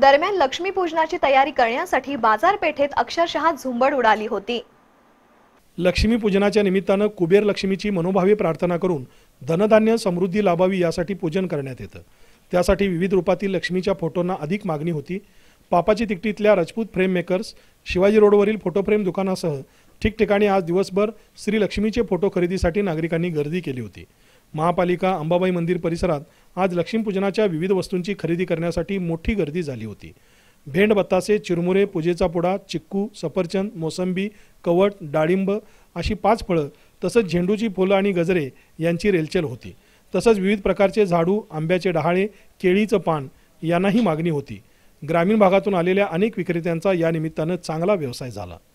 दरम्यान लक्ष्मी पूजनाची तयारी करण्यासाठी बाजारपेठेत अक्षरशः झुंबड उडाली होती लक्ष्मी पूजनाच्या निमित्तानं कुबेर लक्ष्मीची मनोभावी प्रार्थना करून धनधान्य समृद्धी लाभावी यासाठी पूजन करण्यात येतं त्यासाठी विविध रूपातील लक्ष्मीच्या फोटोंना अधिक मागणी होती पापाची तिकटीतल्या राजपूत फ्रेम मेकर्स शिवाजी रोडवरील फोटो फ्रेम दुकानासह ठिकठिकाणी आज दिवसभर श्री लक्ष्मीचे फोटो खरेदीसाठी नागरिकांनी गर्दी केली होती महापालिका अंबाबाई मंदिर परिसरात आज लक्ष्मीपूजनाच्या विविध वस्तूंची खरेदी करण्यासाठी मोठी गर्दी झाली होती भेंड बत्तासे चिरमुरे पूजेचा पुडा चिक्कू सफरचंद मोसंबी कवट डाळिंब अशी पाच फळं तसंच झेंडूची फुलं आणि गजरे यांची रेलचेल होती तसंच विविध प्रकारचे झाडू आंब्याचे डहाळे केळीचं पान यांनाही मागणी होती ग्रामीण भागातून आलेल्या अनेक विक्रेत्यांचा या निमित्तानं चांगला व्यवसाय झाला